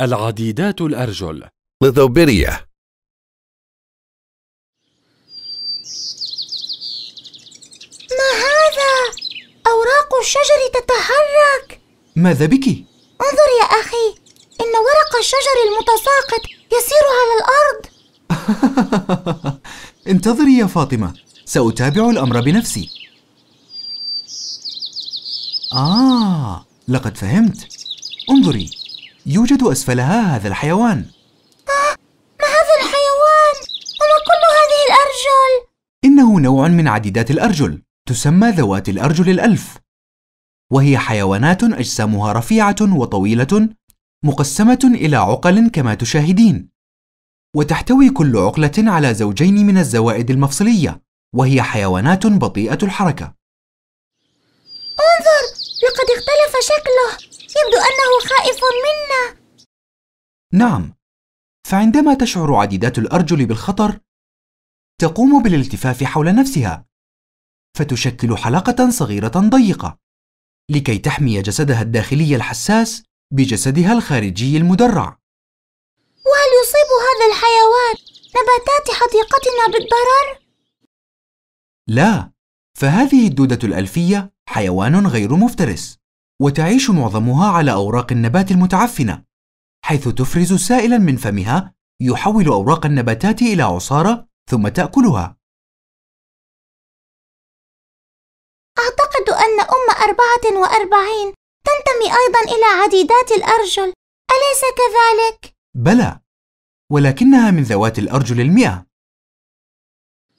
العديدات الأرجل Lithobidia ما هذا؟ أوراق الشجر تتحرك ماذا بك؟ انظر يا أخي إن ورق الشجر المتساقط يسير على الأرض انتظري يا فاطمة سأتابع الأمر بنفسي آه لقد فهمت انظري يوجد أسفلها هذا الحيوان ما هذا الحيوان؟ وما كل هذه الأرجل؟ إنه نوع من عديدات الأرجل تسمى ذوات الأرجل الألف وهي حيوانات أجسامها رفيعة وطويلة مقسمة إلى عقل كما تشاهدين وتحتوي كل عقلة على زوجين من الزوائد المفصلية وهي حيوانات بطيئة الحركة انظر لقد اختلف شكله يبدو أنه خائف منا نعم فعندما تشعر عديدات الأرجل بالخطر تقوم بالالتفاف حول نفسها فتشكل حلقة صغيرة ضيقة لكي تحمي جسدها الداخلي الحساس بجسدها الخارجي المدرع وهل يصيب هذا الحيوان نباتات حديقتنا بالضرر؟ لا فهذه الدودة الألفية حيوان غير مفترس وتعيش معظمها على أوراق النبات المتعفنة حيث تفرز سائلا من فمها يحول أوراق النباتات إلى عصارة ثم تأكلها أعتقد أن أم أربعة وأربعين تنتمي أيضا إلى عديدات الأرجل أليس كذلك؟ بلى ولكنها من ذوات الأرجل المئة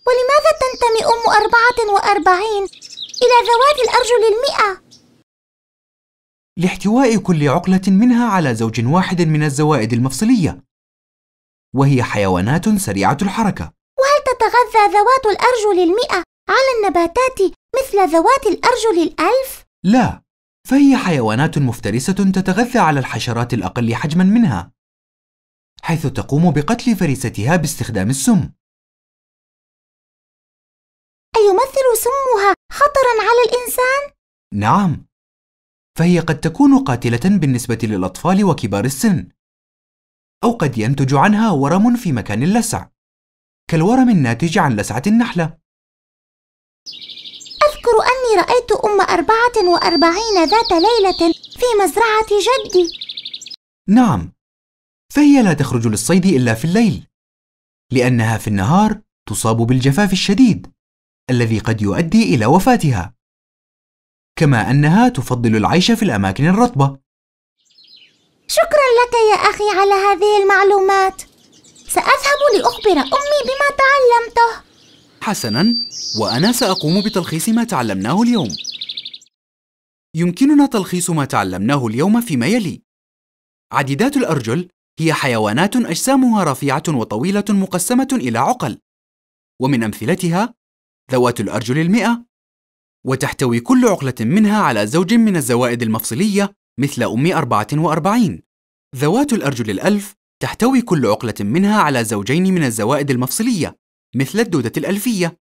ولماذا تنتمي أم أربعة وأربعين إلى ذوات الأرجل المئة لاحتواء كل عقلة منها على زوج واحد من الزوائد المفصلية وهي حيوانات سريعة الحركة وهل تتغذى ذوات الأرجل المئة على النباتات مثل ذوات الأرجل الألف؟ لا فهي حيوانات مفترسة تتغذى على الحشرات الأقل حجما منها حيث تقوم بقتل فريستها باستخدام السم أيمثل سمها خطرا على الإنسان؟ نعم فهي قد تكون قاتلة بالنسبة للأطفال وكبار السن أو قد ينتج عنها ورم في مكان اللسع كالورم الناتج عن لسعة النحلة أذكر أني رأيت أم أربعة وأربعين ذات ليلة في مزرعة جدي نعم فهي لا تخرج للصيد إلا في الليل لأنها في النهار تصاب بالجفاف الشديد الذي قد يؤدي إلى وفاتها كما أنها تفضل العيش في الأماكن الرطبة شكرا لك يا أخي على هذه المعلومات سأذهب لأخبر أمي بما تعلمته حسنا وأنا سأقوم بتلخيص ما تعلمناه اليوم يمكننا تلخيص ما تعلمناه اليوم فيما يلي عديدات الأرجل هي حيوانات أجسامها رفيعة وطويلة مقسمة إلى عقل ومن أمثلتها ذوات الأرجل المئة وتحتوي كل عقلة منها على زوج من الزوائد المفصلية مثل أم 44 ذوات الأرجل الألف تحتوي كل عقلة منها على زوجين من الزوائد المفصلية مثل الدودة الألفية